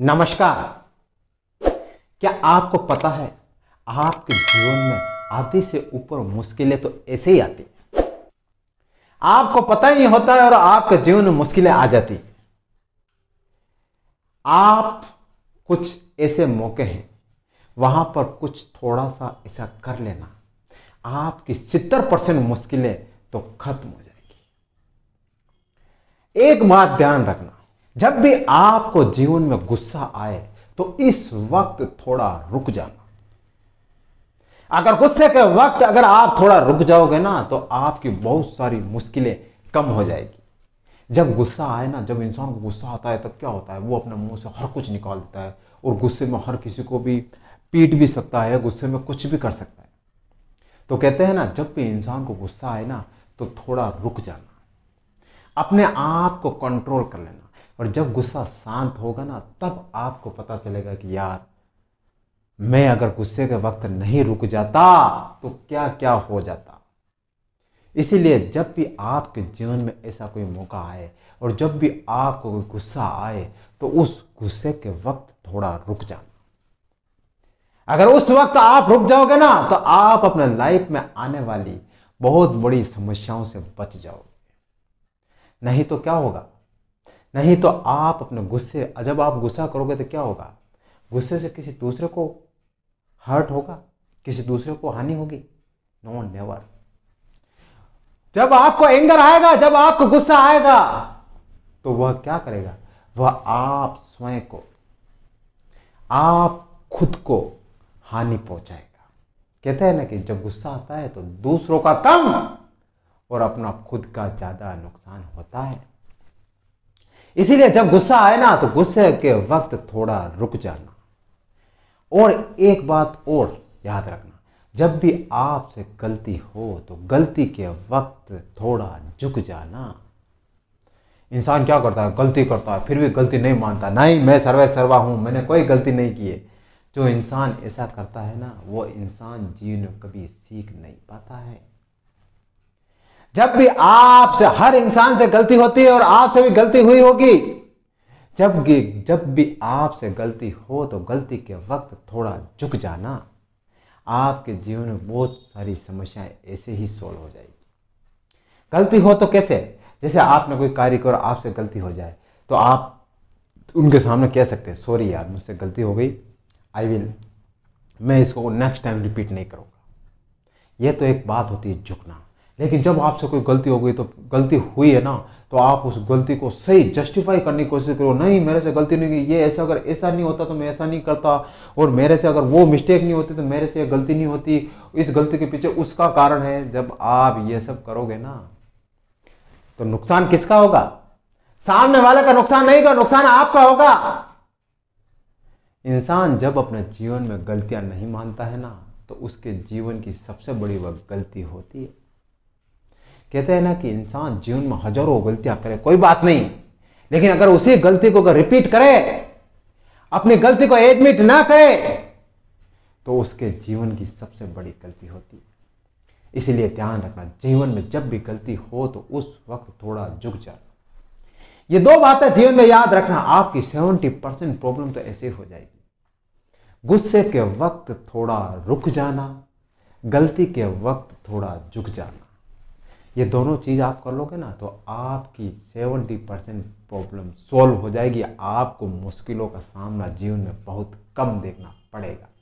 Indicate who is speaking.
Speaker 1: नमस्कार क्या आपको पता है आपके जीवन में आधी से ऊपर मुश्किलें तो ऐसे ही आती हैं आपको पता ही नहीं होता है और आपके जीवन में मुश्किलें आ जाती हैं आप कुछ ऐसे मौके हैं वहां पर कुछ थोड़ा सा ऐसा कर लेना आपकी सितर परसेंट मुश्किलें तो खत्म हो जाएगी एक बात ध्यान रखना जब भी आपको जीवन में गुस्सा आए तो इस वक्त थोड़ा रुक जाना अगर गुस्से के वक्त अगर आप थोड़ा रुक जाओगे ना तो आपकी बहुत सारी मुश्किलें कम हो जाएगी जब गुस्सा आए ना जब इंसान को गुस्सा आता है तब क्या होता है वो अपने मुंह से हर कुछ निकाल देता है और गुस्से में हर किसी को भी पीट भी सकता है गुस्से में कुछ भी कर सकता है तो कहते हैं ना जब भी इंसान को गुस्सा आए ना तो थोड़ा रुक जाना अपने आप को कंट्रोल कर लेना और जब गुस्सा शांत होगा ना तब आपको पता चलेगा कि यार मैं अगर गुस्से के वक्त नहीं रुक जाता तो क्या क्या हो जाता इसीलिए जब भी आपके जीवन में ऐसा कोई मौका आए और जब भी आपको कोई गुस्सा आए तो उस गुस्से के वक्त थोड़ा रुक जाना अगर उस वक्त आप रुक जाओगे ना तो आप अपने लाइफ में आने वाली बहुत बड़ी समस्याओं से बच जाओगे नहीं तो क्या होगा नहीं तो आप अपने गुस्से जब आप गुस्सा करोगे तो क्या होगा गुस्से से किसी दूसरे को हर्ट होगा किसी दूसरे को हानि होगी नो नेवर जब आपको एंगर आएगा जब आपको गुस्सा आएगा तो वह क्या करेगा वह आप स्वयं को आप खुद को हानि पहुंचाएगा कहते हैं ना कि जब गुस्सा आता है तो दूसरों का कम और अपना खुद का ज्यादा नुकसान होता है इसीलिए जब गुस्सा आए ना तो गुस्से के वक्त थोड़ा रुक जाना और एक बात और याद रखना जब भी आपसे गलती हो तो गलती के वक्त थोड़ा झुक जाना इंसान क्या करता है गलती करता है फिर भी गलती नहीं मानता नहीं मैं सर्वे सर्वा हूँ मैंने कोई गलती नहीं की है
Speaker 2: जो इंसान
Speaker 1: ऐसा करता है ना वो इंसान जीवन कभी सीख नहीं पाता है जब भी आपसे हर इंसान से गलती होती है और आपसे भी गलती हुई होगी जब जब भी आपसे गलती हो तो गलती के वक्त थोड़ा झुक जाना आपके जीवन में बहुत सारी समस्याएं ऐसे ही सोल्व हो जाएगी गलती हो तो कैसे जैसे आपने कोई कार्य करो आपसे गलती हो जाए तो आप उनके सामने कह सकते हैं सॉरी यार मुझसे गलती हो गई आई विल मैं इसको नेक्स्ट टाइम रिपीट नहीं करूँगा यह तो एक बात होती है झुकना लेकिन जब आपसे कोई गलती हो गई तो गलती हुई है ना तो आप उस गलती को सही जस्टिफाई करने की कोशिश करो नहीं मेरे से गलती नहीं हुई ये ऐसा अगर ऐसा नहीं होता तो मैं ऐसा नहीं करता और मेरे से अगर वो मिस्टेक नहीं होती तो मेरे से गलती नहीं होती इस गलती के पीछे उसका कारण है जब आप ये सब करोगे ना तो नुकसान किसका होगा सामने वाले का नुकसान नहीं का नुकसान आपका होगा इंसान जब अपने जीवन में गलतियां नहीं मानता है ना तो उसके जीवन की सबसे बड़ी वह गलती होती है कहते हैं ना कि इंसान जीवन में हजारों गलतियां करे कोई बात नहीं लेकिन अगर उसी गलती को अगर रिपीट करे अपनी गलती को एडमिट ना करे तो उसके जीवन की सबसे बड़ी गलती होती है इसीलिए ध्यान रखना जीवन में जब भी गलती हो तो उस वक्त थोड़ा झुक जाना ये दो बातें जीवन में याद रखना आपकी सेवेंटी परसेंट प्रॉब्लम तो ऐसे हो जाएगी गुस्से के वक्त थोड़ा रुक जाना गलती के वक्त थोड़ा झुक जाना ये दोनों चीज़ आप कर लोगे ना तो आपकी सेवेंटी परसेंट प्रॉब्लम सॉल्व हो जाएगी आपको मुश्किलों का सामना जीवन में बहुत कम देखना पड़ेगा